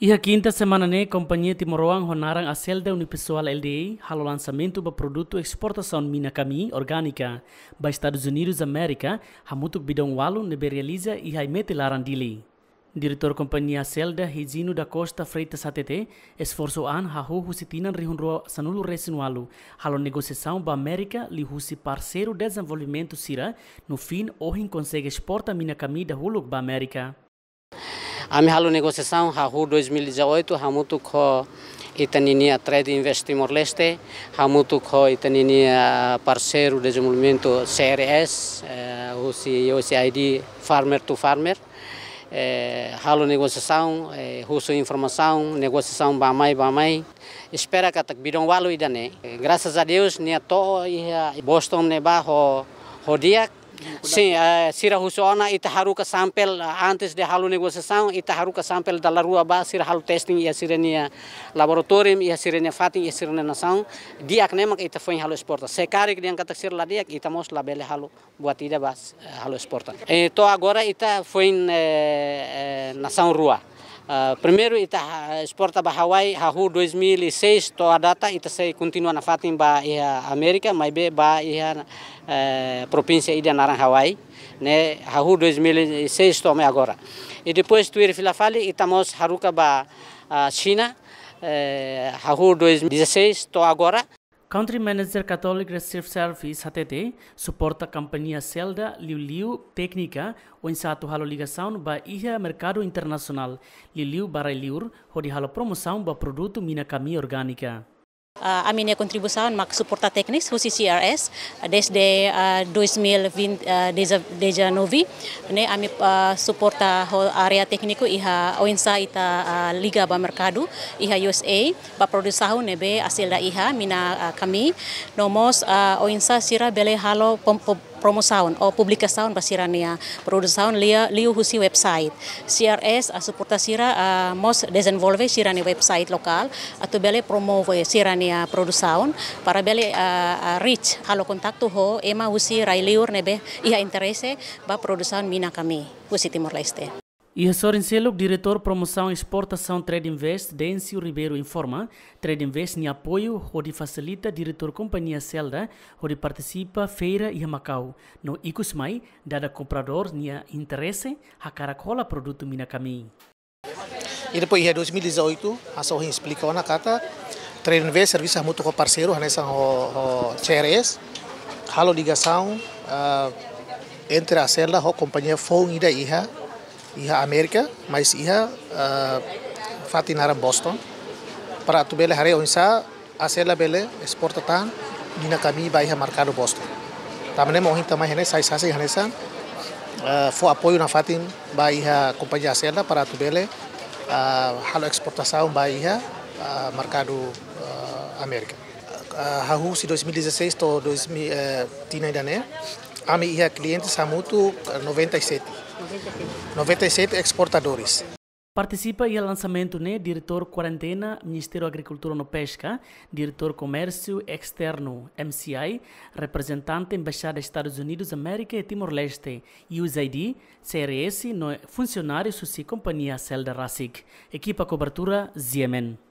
Ia a quinta semana ne companhia Timoruan ronaram a Celda LDA halo lansamento ba produto exportação mina cami organika ba Estados Unidos América, hamutuk bidong walu nebe realiza e a imete larandili. Diretor companhia Celda da Costa Freitas ATT esforso an ha hu husitinan rihunrua sanulu resinualu halo negociação ba América li husi parceiro desenvolvimento sira no fin ohin consegue exporta mina kami da huluk ba América. Ami halo negociação, hahu 2018, hamutu ko itaninia Trade Invest Timor-Leste, hamutu ko itaninia parceiro de desenvolvimento CRS, uh, eh, USAID Farmer to Farmer. a eh, halo negociação, é, russo informação, negociação bamai bamai. Espera que birão walu idane. Graças a Deus, nia to ia Boston neba ho, ho diak, Si, é, eh, Sira Russona, ke Sampel, eh, antes de halu negociação, ke Sampel dalam rua Ba, Sira Halu Testing, ya Sirenia eh, Laboratorium, ya Sirenia Fatin, ya Sirenia dia diak nemak ita foi halu exporta. Se carig kata sir Sira dia ita mos labele halu buat ida ba halu exporta. Então agora ita foi eh, nasang Rua. Uh, primeiro ita exporta para Hawaii Rahu 2006 to a data ita se continua na fatim ba ia América mas be ba ia eh, província ida naran Hawaii né hahu 2006 to me agora e depois tu tuir filafali ita mos haruka ba uh, China Rahu hahu 2016 to agora Country Manager Catholic Reserve Service HTT suporta companhia Celda Liu Técnica ou em sato halo ligação ba iha mercado internacional Liu para Liur, onde halo promoção ba produto mina cami orgânica. uh, eh, minha contribuição mak suporta teknis husi CRS eh, desde eh, uh, Dejanovi. né, a minha uh, suporta a área Liga ba Mercado, iha USA, ba produzir ne be IHA, mina kami, nomos uh, oinsa sira bele halo promoção sound oh, publicação para Sirania, ya. produção lia liu husi website. CRS a uh, suporta Sira a uh, mos desenvolve ni website lokal atau bele promove Sirania ya, produção para bele a, uh, a reach halo kontakto ho ema husi railiur nebe ia interese ba sound mina kami husi Timor Leste. E Ressorencelog, diretor promoção e exportação Trade Invest, Dencio Ribeiro informa, Trade Invest em apoio, onde facilita diretor companhia Celda, onde participa feira e Macau. No mai, dada comprador nia interesse, a caracola produto mina caminho. E depois, em 2018, a Sorrin explicou na carta, Trade Invest, serviço muito com parceiro, nessa o, o CRS, a ligação uh, entre a Celda e a companhia Fong e da Iha, Ia América, mas iha uh, fatinara Boston. Para tu bele hari onsa sela bele exporta tan Nina kami ba iha marcado Boston. Tamne é mohin tamai hene sai sasi hanesan uh, ah, fo apoio na fatin ba iha companhia sela para tu bele uh, ah, halo exportação ba iha uh, mercado uh, América. Uh, hahu si 2016 to 2019 uh, a minha cliente Samuto muito 97. 97 exportadores. Participa e lançamento né, diretor quarentena, Ministério da Agricultura no Pesca, diretor comércio externo, MCI, representante embaixada Estados Unidos, América e Timor-Leste, USAID, CRS, no funcionário Susi Companhia Celda Racic, equipa cobertura Ziemen.